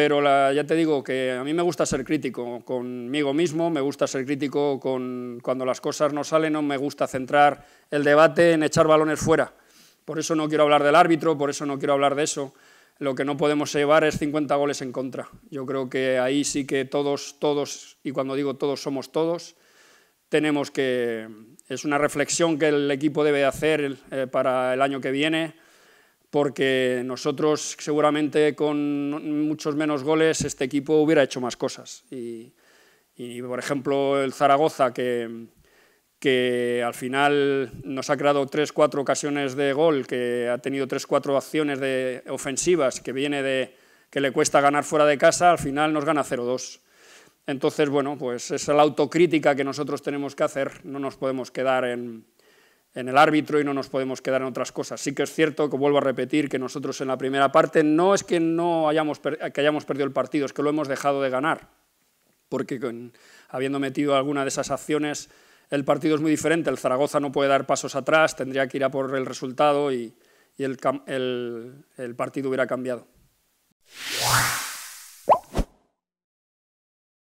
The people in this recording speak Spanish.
pero ya te digo que a mí me gusta ser crítico conmigo mismo, me gusta ser crítico con cuando las cosas no salen, no me gusta centrar el debate en echar balones fuera. Por eso no quiero hablar del árbitro, por eso no quiero hablar de eso. Lo que no podemos llevar es 50 goles en contra. Yo creo que ahí sí que todos, todos, y cuando digo todos somos todos, tenemos que, es una reflexión que el equipo debe hacer eh, para el año que viene, porque nosotros seguramente con muchos menos goles este equipo hubiera hecho más cosas. Y, por ejemplo, el Zaragoza, que, al final nos ha creado tres, cuatro ocasiones de gol, que ha tenido tres, cuatro acciones de ofensivas, que viene de que le cuesta ganar fuera de casa, al final nos gana 0-2. Entonces, bueno, pues es la autocrítica que nosotros tenemos que hacer, no nos podemos quedar en, en el árbitro y no nos podemos quedar en otras cosas. Sí que es cierto que vuelvo a repetir que nosotros en la primera parte no es que no hayamos, que hayamos perdido el partido, es que lo hemos dejado de ganar, porque habiendo metido alguna de esas acciones el partido es muy diferente, el Zaragoza no puede dar pasos atrás, tendría que ir a por el resultado y, el partido hubiera cambiado.